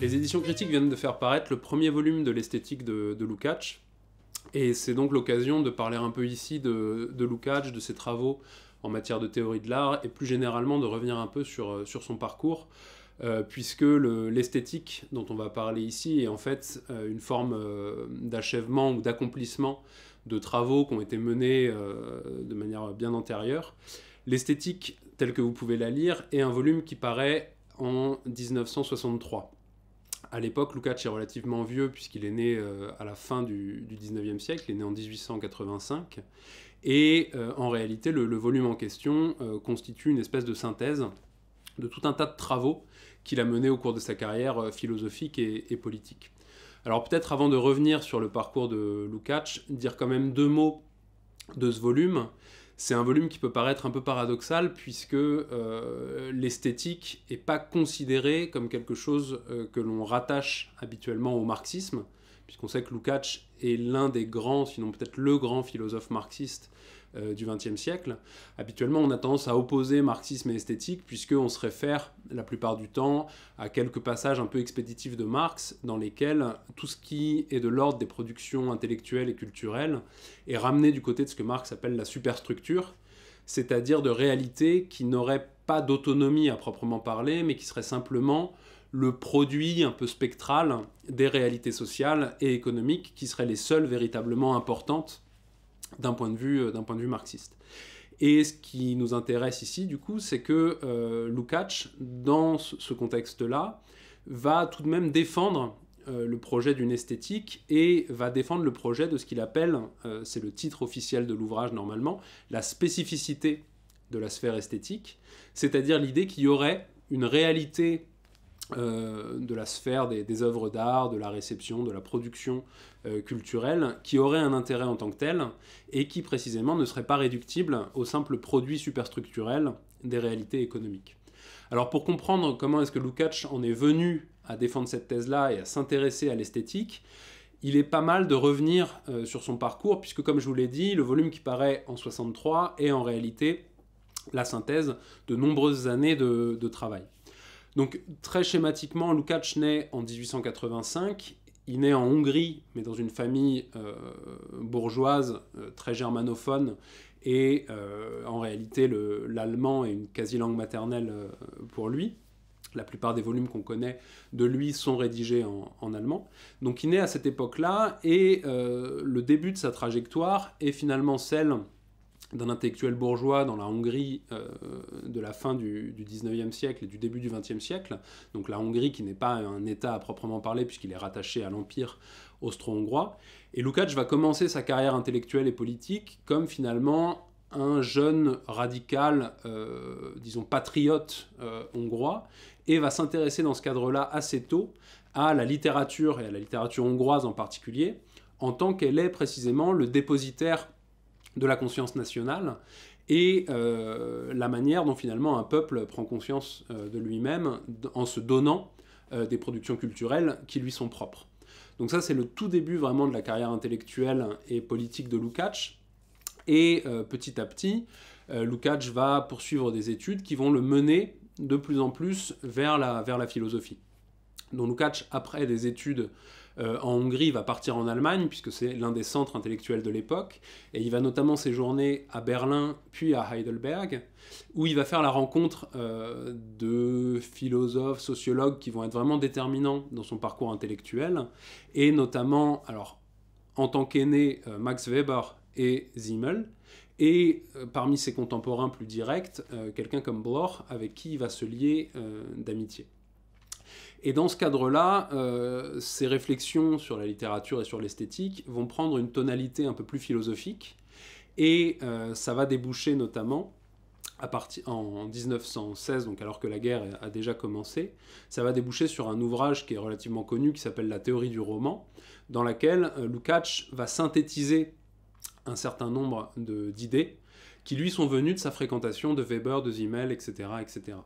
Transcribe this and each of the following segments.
Les éditions critiques viennent de faire paraître le premier volume de l'esthétique de, Lukács, et c'est donc l'occasion de parler un peu ici de, Lukács, de ses travaux en matière de théorie de l'art, et plus généralement de revenir un peu sur, euh, son parcours, euh, puisque l'esthétique dont on va parler ici est en fait euh, une forme d'achèvement ou d'accomplissement de travaux qui ont été menés de manière bien antérieure. L'esthétique, telle que vous pouvez la lire, est un volume qui paraît en 1963 à l'époque, Lukács est relativement vieux puisqu'il est né euh, à la fin du, XIXe 19e siècle, il est né en 1885. Et euh, en réalité, le, volume en question euh, constitue une espèce de synthèse de tout un tas de travaux qu'il a menés au cours de sa carrière philosophique et, et, politique. Alors peut-être avant de revenir sur le parcours de Lukács, dire quand même deux mots de ce volume c'est un volume qui peut paraître un peu paradoxal puisque euh, l'esthétique n'est pas considérée comme quelque chose euh, que l'on rattache habituellement au marxisme, puisqu'on sait que Lukács est l'un des grands, sinon peut-être le grand philosophe marxiste euh, du XXe siècle. Habituellement, on a tendance à opposer marxisme et esthétique, puisqu'on se réfère la plupart du temps à quelques passages un peu expéditifs de Marx, dans lesquels tout ce qui est de l'ordre des productions intellectuelles et culturelles est ramené du côté de ce que Marx appelle la superstructure, c'est-à-dire de réalités qui n'auraient pas d'autonomie à proprement parler, mais qui seraient simplement le produit un peu spectral des réalités sociales et économiques qui seraient les seules véritablement importantes d'un point, de vue, euh, point de vue marxiste. Et ce qui nous intéresse ici, du coup, c'est que euh, Lukács, dans ce contexte-là, va tout de même défendre euh, le projet d'une esthétique et va défendre le projet de ce qu'il appelle, c'est le titre officiel de l'ouvrage normalement, la spécificité de la sphère esthétique, c'est-à-dire l'idée qu'il y aurait une réalité euh, de la sphère des, œuvres d'art, de la réception, de la production euh, culturelle, qui aurait un intérêt en tant que tel, et qui précisément ne serait pas réductible au simple produit superstructurel des réalités économiques. Alors pour comprendre comment est-ce que Lukács en est venu à défendre cette thèse-là et à s'intéresser à l'esthétique, il est pas mal de revenir euh, sur son parcours, puisque comme je vous l'ai dit, le volume qui paraît en 63 est en réalité la synthèse de nombreuses années de travail. Donc très schématiquement, Lukács naît en 1885. Il naît en Hongrie, mais dans une famille euh, bourgeoise, euh, très germanophone, et euh, en réalité l'allemand est une quasi-langue maternelle pour lui. La plupart des volumes qu'on connaît de lui sont rédigés en, en, allemand. Donc il naît à cette époque-là, et le début de sa trajectoire est finalement celle d'un intellectuel bourgeois dans la Hongrie euh, de la fin du, du, 19e siècle et du début du 20e siècle, donc la Hongrie qui n'est pas un État à proprement parler puisqu'il est rattaché à l'Empire austro-hongrois. Et Lukács va commencer sa carrière intellectuelle et politique comme finalement un jeune radical, euh, disons patriote euh, hongrois, et va s'intéresser dans ce cadre-là assez tôt à la littérature, et à la littérature hongroise en particulier, en tant qu'elle est précisément le dépositaire de la conscience nationale et euh, la manière dont finalement un peuple prend conscience euh, de lui-même en se donnant euh, des productions culturelles qui lui sont propres. Donc ça c'est le tout début vraiment de la carrière intellectuelle et politique de Lukács. Et petit à petit, Lukács va poursuivre des études qui vont le mener de plus en plus vers la, vers la philosophie. Donc Lukács, après des études euh, en Hongrie, il va partir en Allemagne, puisque c'est l'un des centres intellectuels de l'époque, et il va notamment séjourner à Berlin, puis à Heidelberg, où il va faire la rencontre euh, de philosophes, sociologues qui vont être vraiment déterminants dans son parcours intellectuel, et notamment, alors, en tant qu'aîné, euh, Max Weber et Zimmel, et parmi ses contemporains plus directs, quelqu'un comme Bloch, avec qui il va se lier d'amitié. Et dans ce cadre-là, euh, ces réflexions sur la littérature et sur l'esthétique vont prendre une tonalité un peu plus philosophique, et euh, ça va déboucher notamment, à partir, en 1916, donc alors que la guerre a déjà commencé, ça va déboucher sur un ouvrage qui est relativement connu, qui s'appelle La théorie du roman, dans laquelle euh, Lukács va synthétiser un certain nombre d'idées qui lui sont venus de sa fréquentation de Weber, de Zimmel, etc., etc.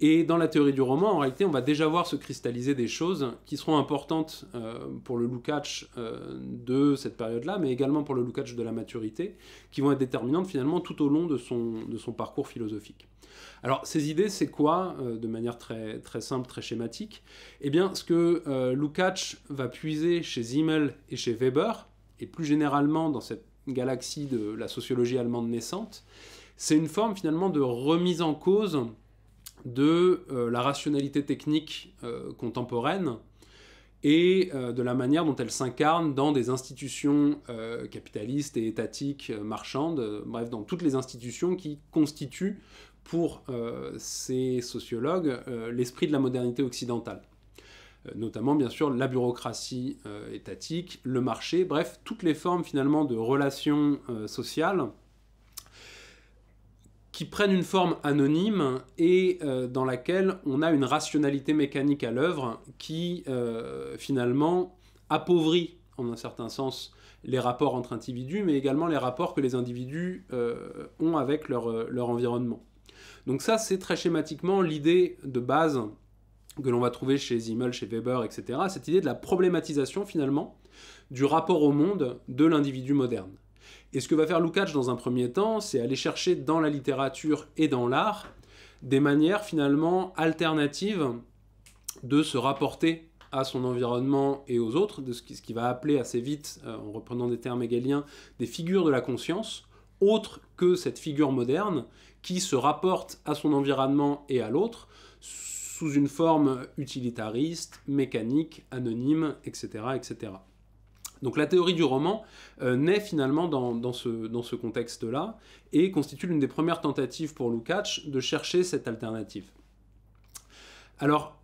Et dans la théorie du roman, en réalité, on va déjà voir se cristalliser des choses qui seront importantes euh, pour le Lukács euh, de cette période-là, mais également pour le Lukács de la maturité, qui vont être déterminantes finalement tout au long de son, parcours philosophique. Alors, ces idées, c'est quoi, euh, de manière très, très simple, très schématique Eh bien, ce que Lukács va puiser chez Zimmel et chez Weber, et plus généralement dans cette galaxie de la sociologie allemande naissante, c'est une forme finalement de remise en cause de euh, la rationalité technique euh, contemporaine et euh, de la manière dont elle s'incarne dans des institutions capitalistes et étatiques, marchandes, bref, dans toutes les institutions qui constituent pour ces sociologues l'esprit de la modernité occidentale. Euh, notamment bien sûr la bureaucratie euh, étatique, le marché, bref, toutes les formes finalement de relations euh, sociales qui prennent une forme anonyme et dans laquelle on a une rationalité mécanique à l'œuvre qui finalement appauvrit en un certain sens les rapports entre individus, mais également les rapports que les individus ont avec leur, leur environnement. Donc ça, c'est très schématiquement l'idée de base que l'on va trouver chez Zimmel, chez Weber, etc., cette idée de la problématisation finalement du rapport au monde de l'individu moderne. Et ce que va faire Lukács dans un premier temps, c'est aller chercher dans la littérature et dans l'art des manières finalement alternatives de se rapporter à son environnement et aux autres, de ce qui va appeler assez vite, euh, en reprenant des termes hegeliens, des figures de la conscience, autres que cette figure moderne qui se rapporte à son environnement et à l'autre sous une forme utilitariste, mécanique, anonyme, etc. etc. Donc la théorie du roman euh, naît finalement dans, ce, dans ce contexte-là et constitue l'une des premières tentatives pour Lukács de chercher cette alternative. Alors,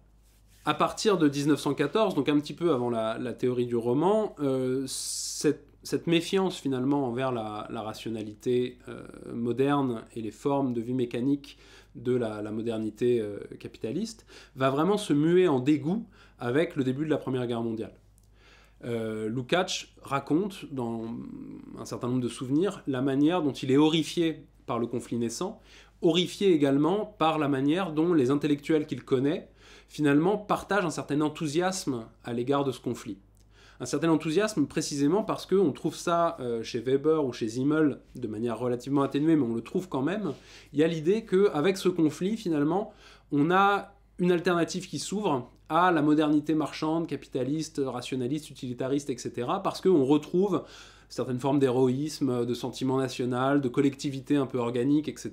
à partir de 1914, donc un petit peu avant la, théorie du roman, euh, cette, méfiance finalement envers la, rationalité euh, moderne et les formes de vie mécanique de la, modernité euh, capitaliste, va vraiment se muer en dégoût avec le début de la Première Guerre mondiale. Euh, Lukács raconte dans un certain nombre de souvenirs la manière dont il est horrifié par le conflit naissant, horrifié également par la manière dont les intellectuels qu'il connaît finalement partagent un certain enthousiasme à l'égard de ce conflit un certain enthousiasme précisément parce qu'on trouve ça euh, chez Weber ou chez Zimmel de manière relativement atténuée, mais on le trouve quand même. Il y a l'idée qu'avec ce conflit, finalement, on a une alternative qui s'ouvre à la modernité marchande, capitaliste, rationaliste, utilitariste, etc. Parce qu'on retrouve certaines formes d'héroïsme, de sentiment national, de collectivité un peu organique, etc.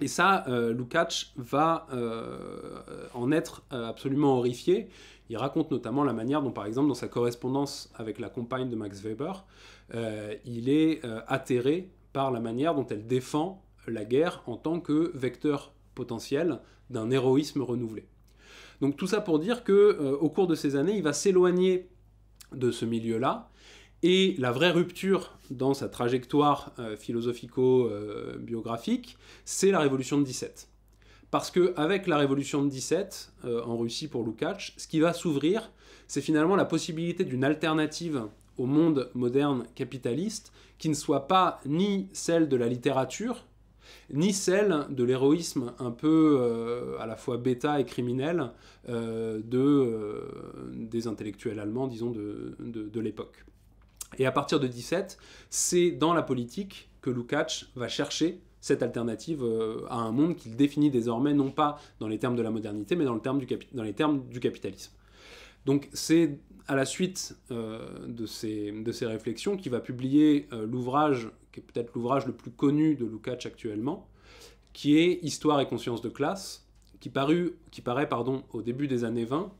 Et ça, euh, Lukács va euh, en être absolument horrifié. Il raconte notamment la manière dont, par exemple, dans sa correspondance avec la compagne de Max Weber, euh, il est euh, atterré par la manière dont elle défend la guerre en tant que vecteur potentiel d'un héroïsme renouvelé. Donc tout ça pour dire que euh, au cours de ces années, il va s'éloigner de ce milieu-là et la vraie rupture dans sa trajectoire philosophico-biographique, c'est la révolution de 17. Parce qu'avec la révolution de 17 euh, en Russie pour Lukács, ce qui va s'ouvrir, c'est finalement la possibilité d'une alternative au monde moderne capitaliste qui ne soit pas ni celle de la littérature, ni celle de l'héroïsme un peu euh, à la fois bêta et criminel euh, de, des intellectuels allemands, disons, de, de, de l'époque. Et à partir de 17, c'est dans la politique que Lukács va chercher cette alternative euh, à un monde qu'il définit désormais non pas dans les termes de la modernité, mais dans, les termes du capitalisme. Donc c'est à la suite euh, de, ces, de, ces, réflexions qu'il va publier euh, l'ouvrage, qui est peut-être l'ouvrage le plus connu de Lukács actuellement, qui est Histoire et conscience de classe, qui, paru, qui paraît pardon, au début des années 20,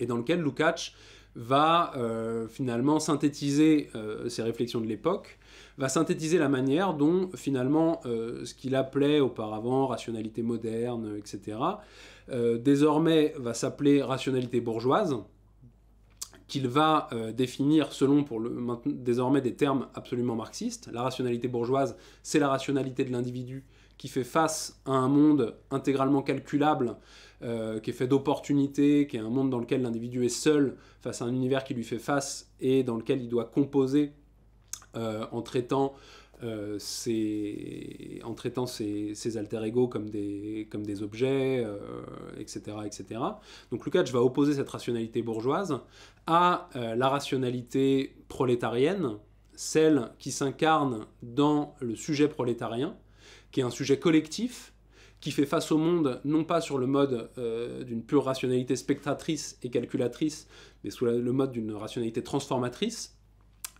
et dans lequel Lukács va euh, finalement synthétiser ses euh, réflexions de l'époque, va synthétiser la manière dont finalement euh, ce qu'il appelait auparavant rationalité moderne, etc., désormais va s'appeler rationalité bourgeoise, qu'il va définir selon pour le, désormais des termes absolument marxistes. La rationalité bourgeoise, c'est la rationalité de l'individu qui fait face à un monde intégralement calculable, euh, qui est fait d'opportunités, qui est un monde dans lequel l'individu est seul face à un univers qui lui fait face et dans lequel il doit composer euh, en traitant, euh, ses, en traitant ses, ses alter-ego comme des, comme des objets, etc., etc. Donc Lukács va opposer cette rationalité bourgeoise à la rationalité prolétarienne, celle qui s'incarne dans le sujet prolétarien, qui est un sujet collectif, qui fait face au monde, non pas sur le mode euh, d'une pure rationalité spectatrice et calculatrice, mais sous le mode d'une rationalité transformatrice,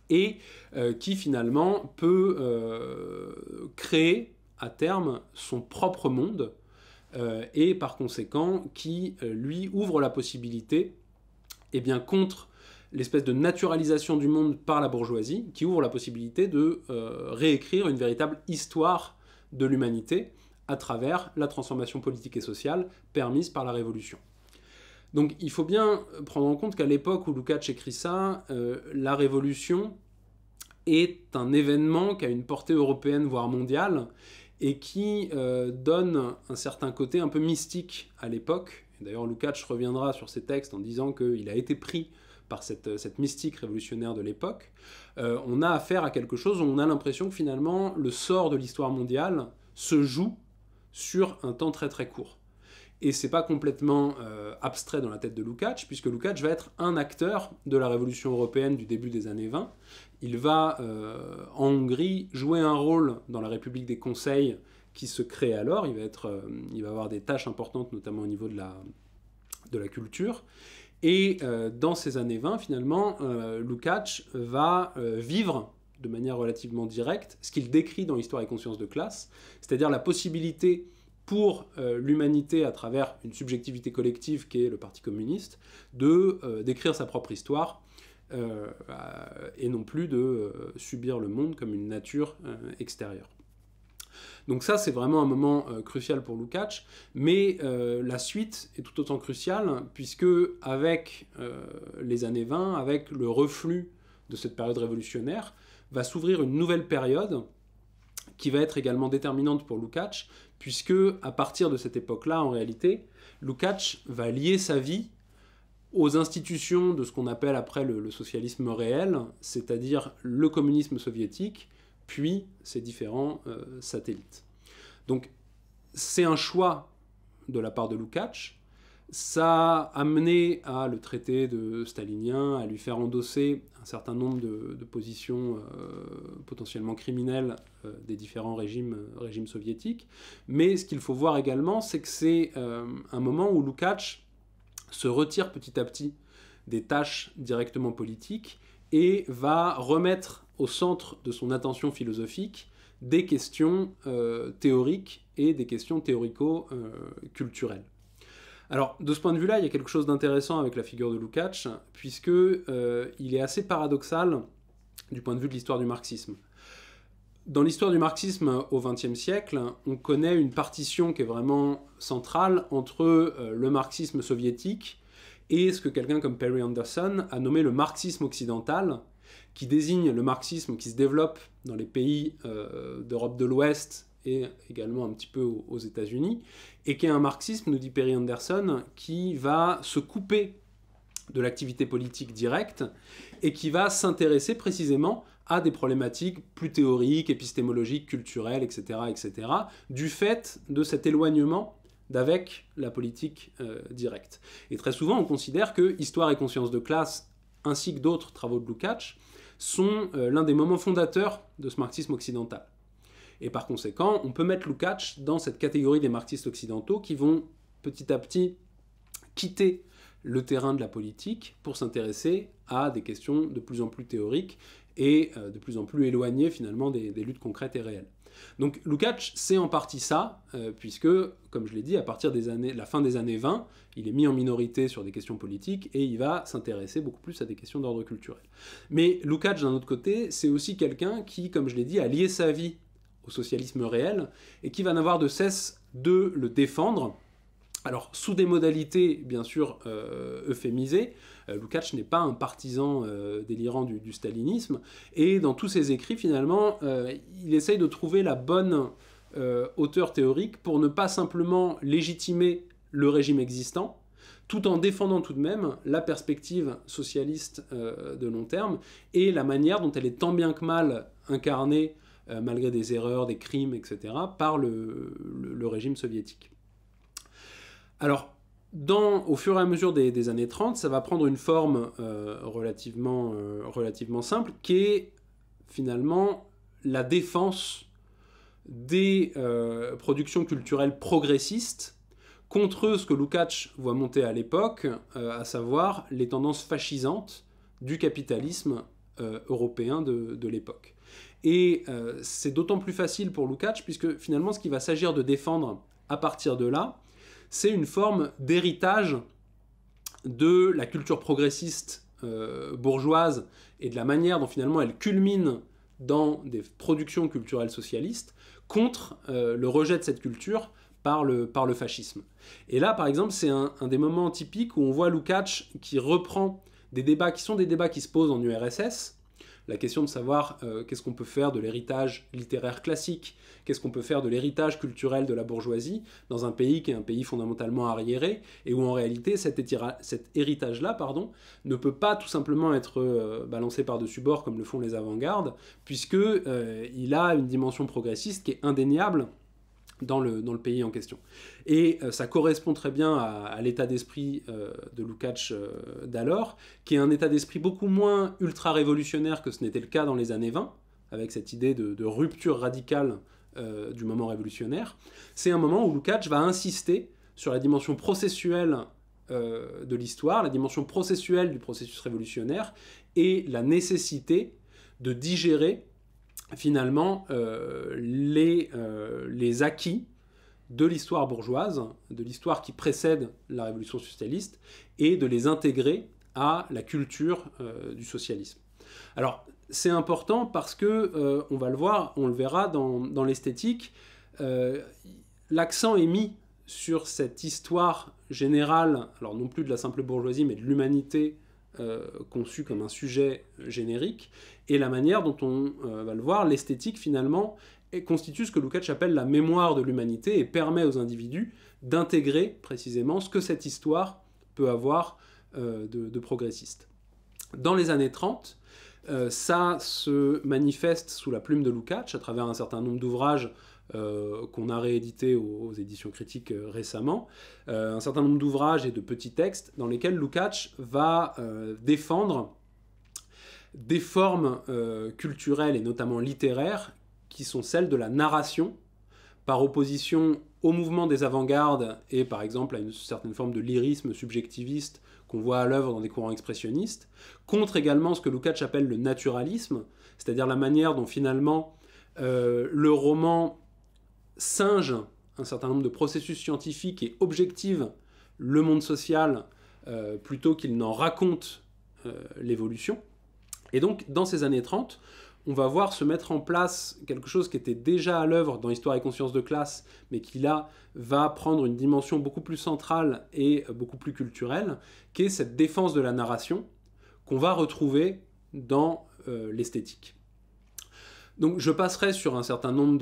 et euh, qui finalement peut euh, créer à terme son propre monde, et par conséquent qui, lui, ouvre la possibilité, et eh bien contre l'espèce de naturalisation du monde par la bourgeoisie, qui ouvre la possibilité de réécrire une véritable histoire de l'humanité à travers la transformation politique et sociale permise par la Révolution. Donc il faut bien prendre en compte qu'à l'époque où Lukács écrit ça, euh, la Révolution est un événement qui a une portée européenne, voire mondiale, et qui euh, donne un certain côté un peu mystique à l'époque. D'ailleurs, Lukács reviendra sur ses textes en disant qu'il a été pris par euh, cette, mystique révolutionnaire de l'époque, euh, on a affaire à quelque chose où on a l'impression que finalement le sort de l'histoire mondiale se joue sur un temps très très court. Et c'est pas complètement euh, abstrait dans la tête de Lukács, puisque Lukács va être un acteur de la révolution européenne du début des années 20. Il va en Hongrie jouer un rôle dans la République des Conseils qui se crée alors. Il va, être, il va avoir des tâches importantes, notamment au niveau de la culture. Et euh, dans ces années 20, finalement, euh, Lukács va euh, vivre de manière relativement directe ce qu'il décrit dans Histoire et conscience de classe, c'est-à-dire la possibilité pour l'humanité, à travers une subjectivité collective qui est le Parti communiste, de d'écrire sa propre histoire et non plus de subir le monde comme une nature extérieure. Donc ça, c'est vraiment un moment euh, crucial pour Lukács, mais euh, la suite est tout autant cruciale, puisque avec euh, les années 20, avec le reflux de cette période révolutionnaire, va s'ouvrir une nouvelle période qui va être également déterminante pour Lukács, puisque à partir de cette époque-là, en réalité, Lukács va lier sa vie aux institutions de ce qu'on appelle après le socialisme réel, c'est-à-dire le communisme soviétique, puis ces différents euh, satellites. Donc c'est un choix de la part de Lukács. Ça a amené à le traité de stalinien, à lui faire endosser un certain nombre de, positions euh, potentiellement criminelles euh, des différents régimes, régimes soviétiques. Mais ce qu'il faut voir également, c'est que c'est un moment où Lukács se retire petit à petit des tâches directement politiques et va remettre au centre de son attention philosophique des questions euh, théoriques et des questions théorico-culturelles. Euh, Alors, de ce point de vue-là, il y a quelque chose d'intéressant avec la figure de Lukács, puisque euh, il est assez paradoxal du point de vue de l'histoire du marxisme. Dans l'histoire du marxisme au XXe siècle, on connaît une partition qui est vraiment centrale entre le marxisme soviétique et ce que quelqu'un comme Perry Anderson a nommé le marxisme occidental, qui désigne le marxisme qui se développe dans les pays euh, d'Europe de l'Ouest et également un petit peu aux États-Unis, et qui est un marxisme, nous dit Perry Anderson, qui va se couper de l'activité politique directe et qui va s'intéresser précisément à des problématiques plus théoriques, épistémologiques, culturelles, etc., etc., du fait de cet éloignement d'avec la politique euh, directe. Et très souvent, on considère que Histoire et conscience de classe, ainsi que d'autres travaux de Lukács, sont euh, l'un des moments fondateurs de ce marxisme occidental. Et par conséquent, on peut mettre Lukács dans cette catégorie des marxistes occidentaux qui vont petit à petit quitter le terrain de la politique pour s'intéresser à des questions de plus en plus théoriques et euh, de plus en plus éloignées finalement des luttes concrètes et réelles. Donc Lukács, c'est en partie ça, euh, puisque, comme je l'ai dit, à partir des années, la fin des années 20, il est mis en minorité sur des questions politiques et il va s'intéresser beaucoup plus à des questions d'ordre culturel. Mais Lukács, d'un autre côté, c'est aussi quelqu'un qui, comme je l'ai dit, a lié sa vie au socialisme réel et qui va n'avoir de cesse de le défendre alors, sous des modalités, bien sûr, euh, euphémisées, euh, Lukács n'est pas un partisan euh, délirant du, stalinisme, et dans tous ses écrits, finalement, il essaye de trouver la bonne auteur théorique pour ne pas simplement légitimer le régime existant, tout en défendant tout de même la perspective socialiste de long terme et la manière dont elle est tant bien que mal incarnée, malgré des erreurs, des crimes, etc., par le régime soviétique. Alors, au fur et à mesure des, années 30, ça va prendre une forme euh, euh, relativement, simple, qui est finalement la défense des euh, productions culturelles progressistes contre ce que Lukács voit monter à l'époque, à savoir les tendances fascisantes du capitalisme européen de, de l'époque. Et c'est d'autant plus facile pour Lukács, puisque finalement ce qu'il va s'agir de défendre à partir de là, c'est une forme d'héritage de la culture progressiste euh, bourgeoise et de la manière dont finalement elle culmine dans des productions culturelles socialistes contre euh, le rejet de cette culture par le, fascisme. Et là, par exemple, c'est un, un, des moments typiques où on voit Lukács qui reprend des débats qui sont des débats qui se posent en URSS, la question de savoir euh, qu'est-ce qu'on peut faire de l'héritage littéraire classique, qu'est-ce qu'on peut faire de l'héritage culturel de la bourgeoisie dans un pays qui est un pays fondamentalement arriéré et où en réalité cet, héritage-là pardon, ne peut pas tout simplement être euh, balancé par-dessus bord comme le font les avant-gardes puisque euh, il a une dimension progressiste qui est indéniable dans le, dans le pays en question. Et euh, ça correspond très bien à, l'état d'esprit euh, de Lukács euh, d'alors, qui est un état d'esprit beaucoup moins ultra-révolutionnaire que ce n'était le cas dans les années 20, avec cette idée de, de rupture radicale du moment révolutionnaire. C'est un moment où Lukács va insister sur la dimension processuelle de l'histoire, la dimension processuelle du processus révolutionnaire, et la nécessité de digérer finalement euh, euh, les, acquis de l'histoire bourgeoise, de l'histoire qui précède la révolution socialiste, et de les intégrer à la culture euh, du socialisme. Alors c'est important parce que, on va le voir, on le verra dans l'esthétique, l'accent est mis sur cette histoire générale, alors non plus de la simple bourgeoisie, mais de l'humanité conçue comme un sujet générique, et la manière dont on euh, va le voir, l'esthétique finalement constitue ce que Lukács appelle la mémoire de l'humanité et permet aux individus d'intégrer précisément ce que cette histoire peut avoir euh, de, progressiste. Dans les années 30, euh, ça se manifeste sous la plume de Lukács à travers un certain nombre d'ouvrages qu'on a réédités aux, éditions critiques récemment, un certain nombre d'ouvrages et de petits textes dans lesquels Lukács va défendre des formes euh, culturelles et notamment littéraires qui sont celles de la narration, par opposition au mouvement des avant-gardes et par exemple à une certaine forme de lyrisme subjectiviste qu'on voit à l'œuvre dans des courants expressionnistes, contre également ce que Lukács appelle le naturalisme, c'est-à-dire la manière dont finalement euh, le roman singe un certain nombre de processus scientifiques et objective le monde social euh, plutôt qu'il n'en raconte l'évolution. Et donc, dans ces années 30, on va voir se mettre en place quelque chose qui était déjà à l'œuvre dans Histoire et conscience de classe, mais qui là va prendre une dimension beaucoup plus centrale et beaucoup plus culturelle, qui est cette défense de la narration qu'on va retrouver dans euh, l'esthétique. Donc je passerai sur un certain nombre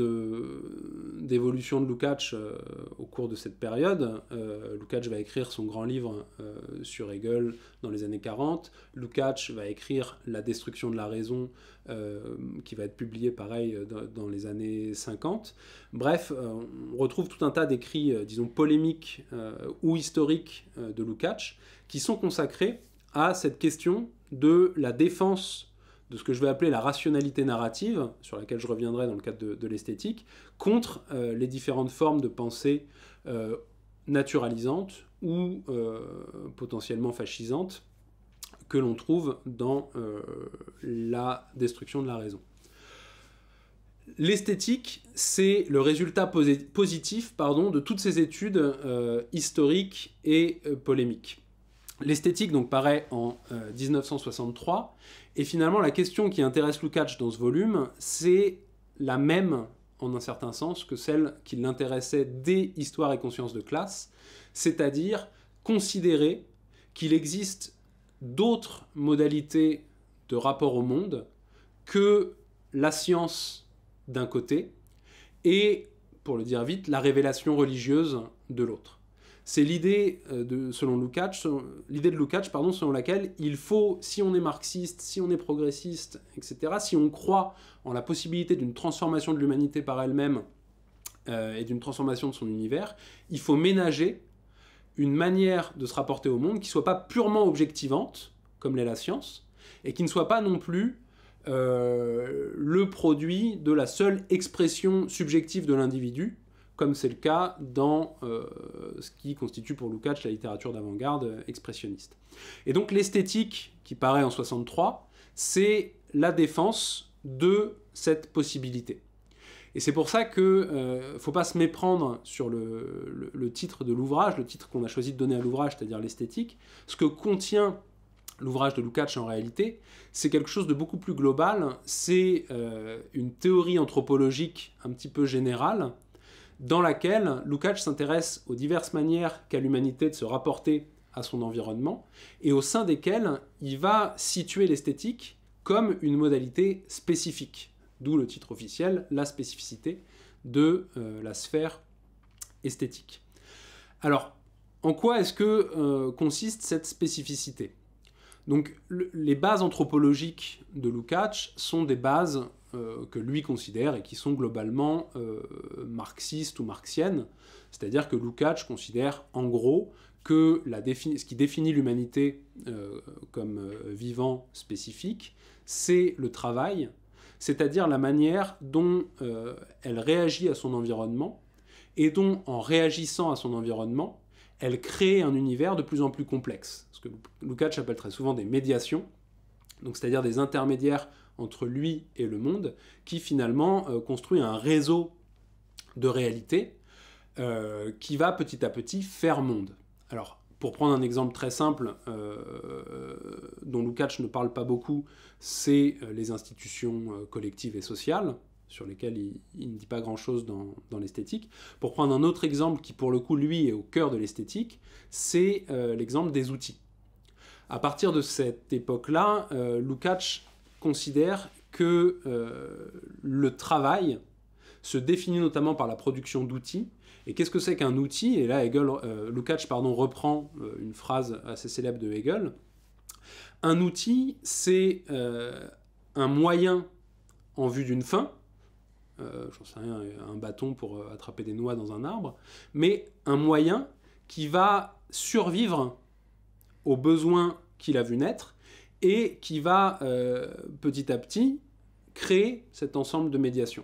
d'évolutions de, Lukács euh, au cours de cette période. Euh, Lukács va écrire son grand livre euh, sur Hegel dans les années 40. Lukács va écrire La destruction de la raison qui va être publié pareil dans, dans les années 50. Bref, on retrouve tout un tas d'écrits, disons, polémiques ou historiques de Lukács qui sont consacrés à cette question de la défense de ce que je vais appeler la rationalité narrative, sur laquelle je reviendrai dans le cadre de, l'esthétique, contre euh, les différentes formes de pensée naturalisante euh, naturalisantes ou euh, potentiellement fascisante que l'on trouve dans la destruction de la raison. L'esthétique, c'est le résultat positif pardon, de toutes ces études historiques et polémiques. L'esthétique donc paraît en 1963 et finalement, la question qui intéresse Lukács dans ce volume, c'est la même, en un certain sens, que celle qui l'intéressait dès Histoire et conscience de classe, c'est-à-dire considérer qu'il existe d'autres modalités de rapport au monde que la science d'un côté et, pour le dire vite, la révélation religieuse de l'autre. C'est l'idée euh, de, selon Lukács, l'idée de Lukács, pardon, selon laquelle il faut, si on est marxiste, si on est progressiste, etc., si on croit en la possibilité d'une transformation de l'humanité par elle-même euh, et d'une transformation de son univers, il faut ménager une manière de se rapporter au monde qui soit pas purement objectivante, comme l'est la science, et qui ne soit pas non plus euh, le produit de la seule expression subjective de l'individu, comme c'est le cas dans euh, ce qui constitue pour Lukács la littérature d'avant-garde expressionniste. Et donc l'esthétique qui paraît en 63, c'est la défense de cette possibilité. Et c'est pour ça que euh, faut pas se méprendre sur le, titre de l'ouvrage, le titre qu'on a choisi de donner à l'ouvrage, c'est-à-dire l'esthétique. Ce que contient l'ouvrage de Lukács en réalité, c'est quelque chose de beaucoup plus global, c'est euh, une théorie anthropologique un petit peu générale dans laquelle Lukács s'intéresse aux diverses manières qu'a l'humanité de se rapporter à son environnement, et au sein desquelles il va situer l'esthétique comme une modalité spécifique, d'où le titre officiel, la spécificité de euh, la sphère esthétique. Alors, en quoi est-ce que euh, consiste cette spécificité Donc, les bases anthropologiques de Lukács sont des bases euh, que lui considère et qui sont globalement euh, marxistes ou marxiennes. C'est-à-dire que Lukács considère en gros que la ce qui définit l'humanité euh, comme vivant spécifique, c'est le travail, c'est-à-dire la manière dont elle réagit à son environnement et dont, en réagissant à son environnement, elle crée un univers de plus en plus complexe, ce que Lukács appelle très souvent des médiations, donc c'est-à-dire des intermédiaires entre lui et le monde, qui finalement euh, construit un réseau de réalité euh, qui va petit à petit faire monde. Alors, pour prendre un exemple très simple, euh, dont Lukács ne parle pas beaucoup, c'est les institutions collectives et sociales, sur lesquelles il, ne dit pas grand-chose dans, dans l'esthétique. Pour prendre un autre exemple qui, pour le coup, lui, est au cœur de l'esthétique, c'est l'exemple des outils. À partir de cette époque-là, Lukács considère que euh, le travail se définit notamment par la production d'outils. Et qu'est-ce que c'est qu'un outil Et là, Hegel, euh, Lukács pardon, reprend euh, une phrase assez célèbre de Hegel. Un outil, c'est un moyen en vue d'une fin, sais rien, un bâton pour attraper des noix dans un arbre, mais un moyen qui va survivre aux besoins qu'il a vu naître et qui va euh, petit à petit créer cet ensemble de médiation.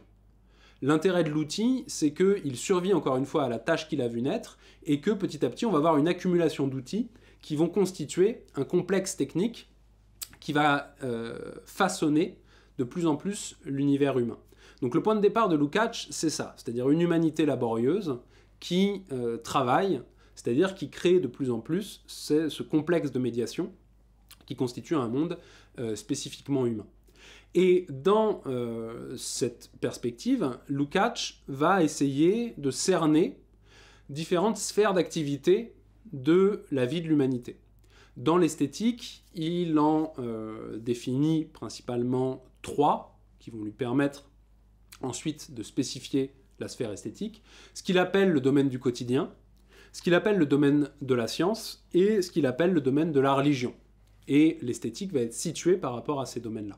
L'intérêt de l'outil, c'est qu'il survit encore une fois à la tâche qu'il a vue naître et que petit à petit, on va avoir une accumulation d'outils qui vont constituer un complexe technique qui va euh, façonner de plus en plus l'univers humain. Donc le point de départ de Lukács, c'est ça, c'est-à-dire une humanité laborieuse qui euh, travaille, c'est-à-dire qui crée de plus en plus ce complexe de médiation qui constitue un monde euh, spécifiquement humain. Et dans euh, cette perspective, Lukács va essayer de cerner différentes sphères d'activité de la vie de l'humanité. Dans l'esthétique, il en euh, définit principalement trois qui vont lui permettre ensuite de spécifier la sphère esthétique, ce qu'il appelle le domaine du quotidien, ce qu'il appelle le domaine de la science et ce qu'il appelle le domaine de la religion et l'esthétique va être située par rapport à ces domaines-là.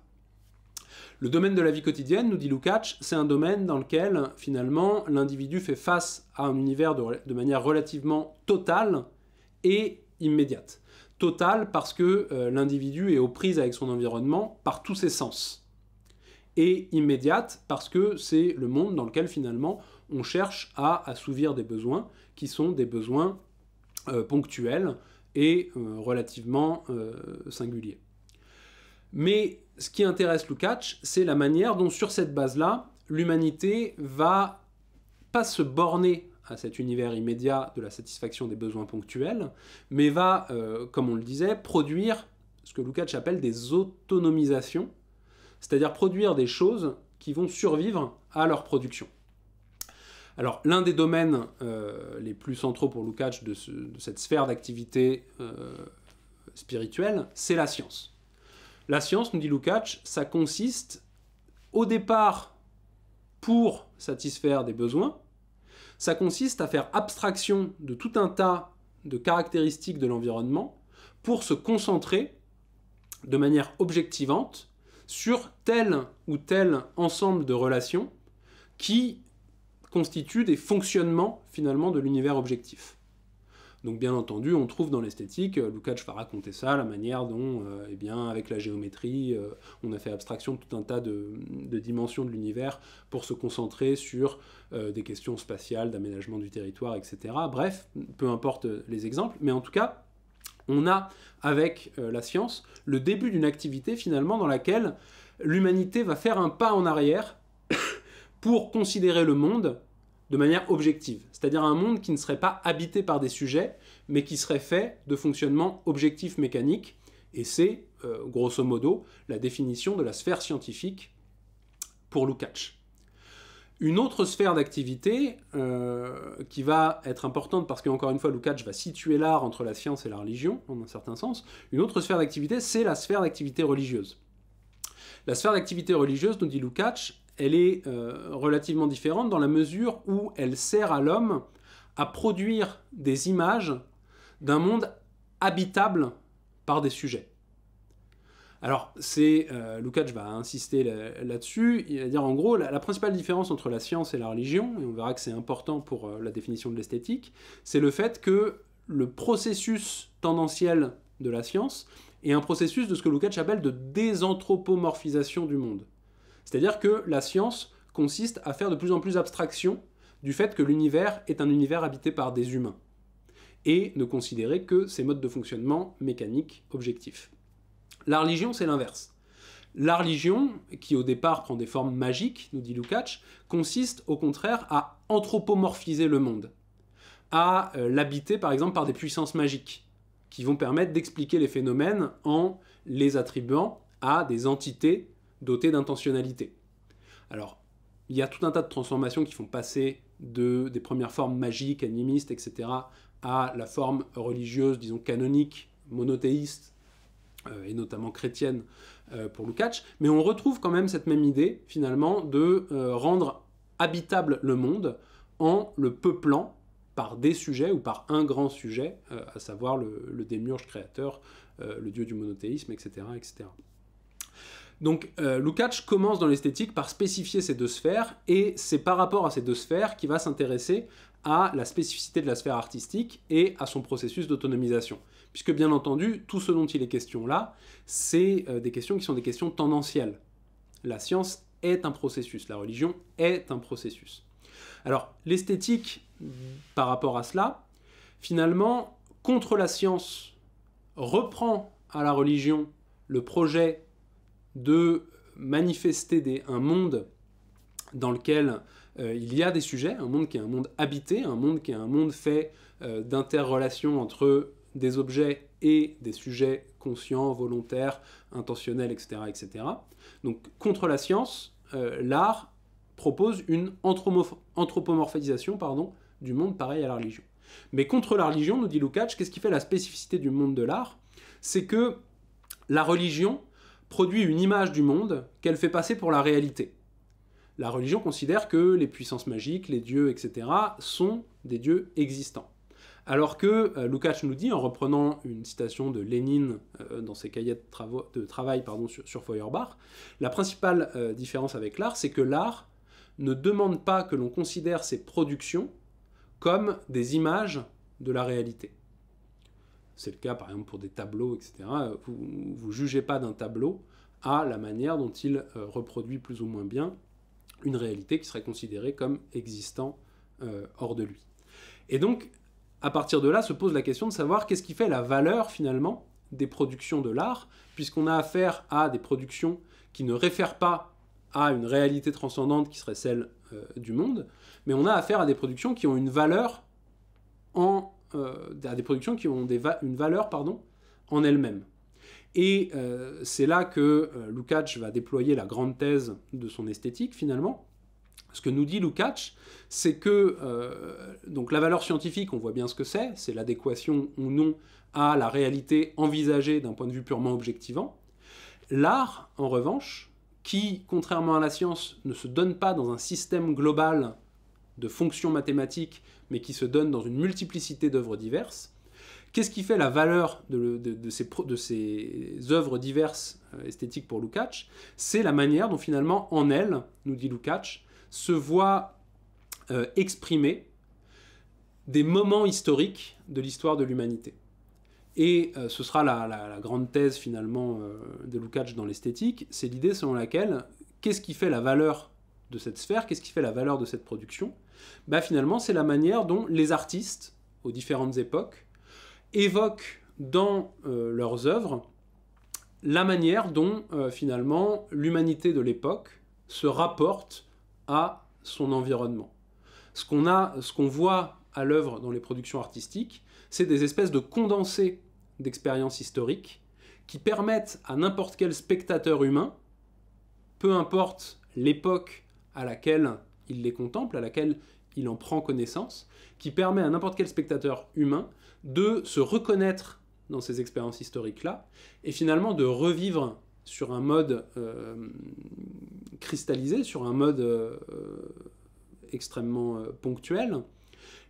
Le domaine de la vie quotidienne, nous dit Lukács, c'est un domaine dans lequel finalement l'individu fait face à un univers de, manière relativement totale et immédiate. Totale parce que euh, l'individu est aux prises avec son environnement par tous ses sens. Et immédiate parce que c'est le monde dans lequel finalement on cherche à assouvir des besoins qui sont des besoins euh, ponctuels, et euh, relativement euh, singulier. Mais ce qui intéresse Lukács, c'est la manière dont, sur cette base-là, l'humanité va pas se borner à cet univers immédiat de la satisfaction des besoins ponctuels, mais va, euh, comme on le disait, produire ce que Lukács appelle des autonomisations, c'est-à-dire produire des choses qui vont survivre à leur production. Alors, l'un des domaines euh, les plus centraux pour Lukács de, cette sphère d'activité euh, spirituelle, c'est la science. La science, nous dit Lukács, ça consiste au départ pour satisfaire des besoins, ça consiste à faire abstraction de tout un tas de caractéristiques de l'environnement pour se concentrer de manière objectivante sur tel ou tel ensemble de relations qui constituent des fonctionnements finalement de l'univers objectif. Donc bien entendu, on trouve dans l'esthétique, euh, Lukács va raconter ça, la manière dont, euh, eh bien, avec la géométrie, euh, on a fait abstraction de tout un tas de, dimensions de l'univers pour se concentrer sur des questions spatiales, d'aménagement du territoire, etc. Bref, peu importe les exemples, mais en tout cas, on a avec la science le début d'une activité finalement dans laquelle l'humanité va faire un pas en arrière pour considérer le monde de manière objective, c'est-à-dire un monde qui ne serait pas habité par des sujets, mais qui serait fait de fonctionnement objectif mécanique, et c'est, euh, grosso modo, la définition de la sphère scientifique pour Lukács. Une autre sphère d'activité euh, qui va être importante parce qu'encore une fois, Lukács va situer l'art entre la science et la religion, en un certain sens, une autre sphère d'activité, c'est la sphère d'activité religieuse. La sphère d'activité religieuse, nous dit Lukács, elle est euh, relativement différente dans la mesure où elle sert à l'homme à produire des images d'un monde habitable par des sujets. Alors, c'est. Euh, Lukács va insister là-dessus. il va dire en gros, la, principale différence entre la science et la religion, et on verra que c'est important pour euh, la définition de l'esthétique, c'est le fait que le processus tendanciel de la science est un processus de ce que Lukács appelle de désanthropomorphisation du monde. C'est-à-dire que la science consiste à faire de plus en plus abstraction du fait que l'univers est un univers habité par des humains, et ne considérer que ses modes de fonctionnement mécaniques objectifs. La religion, c'est l'inverse. La religion, qui au départ prend des formes magiques, nous dit Lukács, consiste au contraire à anthropomorphiser le monde, à euh, l'habiter par exemple par des puissances magiques, qui vont permettre d'expliquer les phénomènes en les attribuant à des entités doté d'intentionnalité. Alors, il y a tout un tas de transformations qui font passer de, des premières formes magiques, animistes, etc., à la forme religieuse, disons canonique, monothéiste, euh, et notamment chrétienne euh, pour Lukács, mais on retrouve quand même cette même idée, finalement, de euh, rendre habitable le monde en le peuplant par des sujets ou par un grand sujet, à savoir le, le démiurge créateur, le dieu du monothéisme, etc. etc. Donc euh, Lukács commence dans l'esthétique par spécifier ces deux sphères, et c'est par rapport à ces deux sphères qu'il va s'intéresser à la spécificité de la sphère artistique et à son processus d'autonomisation. Puisque bien entendu, tout ce dont il est question là, c'est euh, des questions qui sont des questions tendancielles. La science est un processus, la religion est un processus. Alors l'esthétique, par rapport à cela, finalement, contre la science, reprend à la religion le projet de manifester un monde dans lequel euh, il y a des sujets, un monde qui est un monde habité, un monde qui est un monde fait euh, d'interrelations entre des objets et des sujets conscients, volontaires, intentionnels, etc. etc. Donc contre la science, euh, l'art propose une anthropomorphisation pardon, du monde pareil à la religion. Mais contre la religion, nous dit Lukács, qu'est-ce qui fait la spécificité du monde de l'art C'est que la religion produit une image du monde qu'elle fait passer pour la réalité. La religion considère que les puissances magiques, les dieux, etc., sont des dieux existants. Alors que euh, Lukács nous dit, en reprenant une citation de Lénine euh, dans ses cahiers de, travail pardon, sur, Feuerbach, la principale euh, différence avec l'art, c'est que l'art ne demande pas que l'on considère ses productions comme des images de la réalité. C'est le cas par exemple pour des tableaux, etc. Vous ne jugez pas d'un tableau à la manière dont il euh, reproduit plus ou moins bien une réalité qui serait considérée comme existant euh, hors de lui. Et donc, à partir de là, se pose la question de savoir qu'est-ce qui fait la valeur finalement des productions de l'art, puisqu'on a affaire à des productions qui ne réfèrent pas à une réalité transcendante qui serait celle euh, du monde, mais on a affaire à des productions qui ont une valeur en euh, à des productions qui ont une valeur pardon, en elles-mêmes. Et euh, c'est là que euh, Lukács va déployer la grande thèse de son esthétique finalement. Ce que nous dit Lukács, c'est que la valeur scientifique, on voit bien ce que c'est, c'est l'adéquation ou non à la réalité envisagée d'un point de vue purement objectivant. L'art, en revanche, qui, contrairement à la science, ne se donne pas dans un système global de fonctions mathématiques mais qui se donne dans une multiplicité d'œuvres diverses. Qu'est-ce qui fait la valeur de, ces, œuvres diverses euh, esthétiques pour Lukács C'est la manière dont finalement, en elle, nous dit Lukács, se voient euh, exprimer des moments historiques de l'histoire de l'humanité. Et euh, ce sera la, grande thèse finalement de Lukács dans l'esthétique, c'est l'idée selon laquelle qu'est-ce qui fait la valeur de cette sphère, qu'est-ce qui fait la valeur de cette production bah, finalement c'est la manière dont les artistes, aux différentes époques, évoquent dans euh, leurs œuvres la manière dont euh, finalement l'humanité de l'époque se rapporte à son environnement. Ce qu'on a, ce qu'on voit à l'œuvre dans les productions artistiques, c'est des espèces de condensés d'expériences historiques qui permettent à n'importe quel spectateur humain, peu importe l'époque à laquelle il les contemple, à laquelle il en prend connaissance, qui permet à n'importe quel spectateur humain de se reconnaître dans ces expériences historiques-là, et finalement de revivre sur un mode euh, cristallisé, sur un mode euh, extrêmement euh, ponctuel,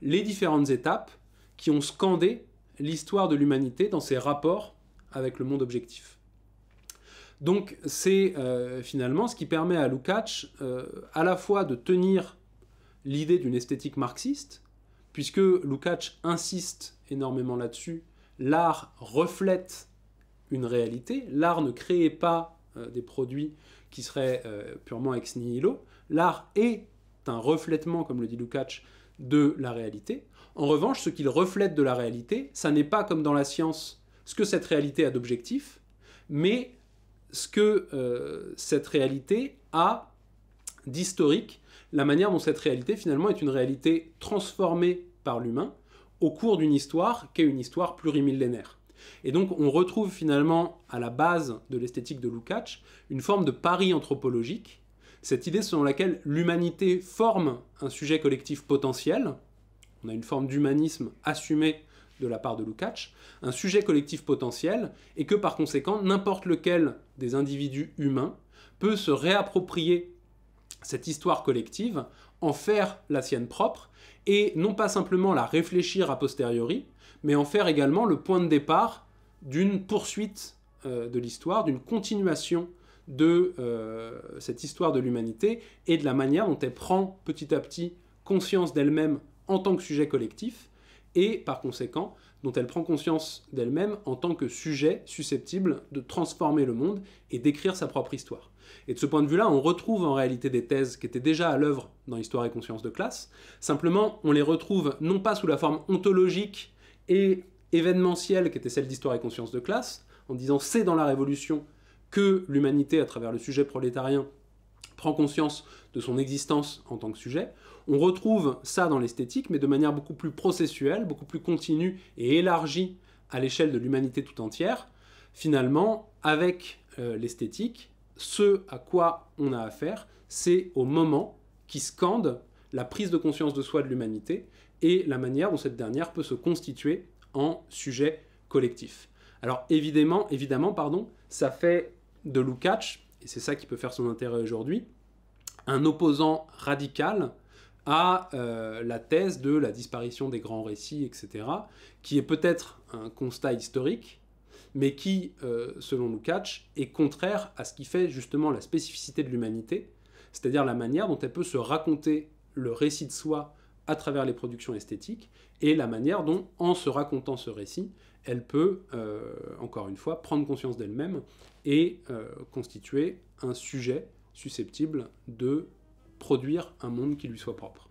les différentes étapes qui ont scandé l'histoire de l'humanité dans ses rapports avec le monde objectif. Donc c'est euh, finalement ce qui permet à Lukács euh, à la fois de tenir l'idée d'une esthétique marxiste, puisque Lukács insiste énormément là-dessus, l'art reflète une réalité, l'art ne crée pas euh, des produits qui seraient purement ex nihilo, l'art est un reflètement, comme le dit Lukács, de la réalité. En revanche, ce qu'il reflète de la réalité, ça n'est pas comme dans la science ce que cette réalité a d'objectif, mais ce que euh, cette réalité a d'historique, la manière dont cette réalité finalement est une réalité transformée par l'humain au cours d'une histoire qui est une histoire plurimillénaire. Et donc on retrouve finalement à la base de l'esthétique de Lukács une forme de pari anthropologique, cette idée selon laquelle l'humanité forme un sujet collectif potentiel, on a une forme d'humanisme assumé de la part de Lukács, un sujet collectif potentiel, et que par conséquent, n'importe lequel des individus humains peut se réapproprier cette histoire collective, en faire la sienne propre, et non pas simplement la réfléchir a posteriori, mais en faire également le point de départ d'une poursuite euh, de l'histoire, d'une continuation de euh, cette histoire de l'humanité et de la manière dont elle prend petit à petit conscience d'elle-même en tant que sujet collectif et par conséquent dont elle prend conscience d'elle-même en tant que sujet susceptible de transformer le monde et d'écrire sa propre histoire. Et de ce point de vue-là, on retrouve en réalité des thèses qui étaient déjà à l'œuvre dans Histoire et conscience de classe, simplement on les retrouve non pas sous la forme ontologique et événementielle qui était celle d'Histoire et conscience de classe, en disant c'est dans la Révolution que l'humanité, à travers le sujet prolétarien, prend conscience de son existence en tant que sujet, on retrouve ça dans l'esthétique, mais de manière beaucoup plus processuelle, beaucoup plus continue et élargie à l'échelle de l'humanité tout entière. Finalement, avec euh, l'esthétique, ce à quoi on a affaire, c'est au moment qui scande la prise de conscience de soi de l'humanité et la manière dont cette dernière peut se constituer en sujet collectif. Alors évidemment, évidemment, pardon, ça fait de Lukács, et c'est ça qui peut faire son intérêt aujourd'hui, un opposant radical à euh, la thèse de la disparition des grands récits, etc., qui est peut-être un constat historique, mais qui, euh, selon Lukács, est contraire à ce qui fait justement la spécificité de l'humanité, c'est-à-dire la manière dont elle peut se raconter le récit de soi à travers les productions esthétiques, et la manière dont, en se racontant ce récit, elle peut, euh, encore une fois, prendre conscience d'elle-même et constituer un sujet susceptible de produire un monde qui lui soit propre.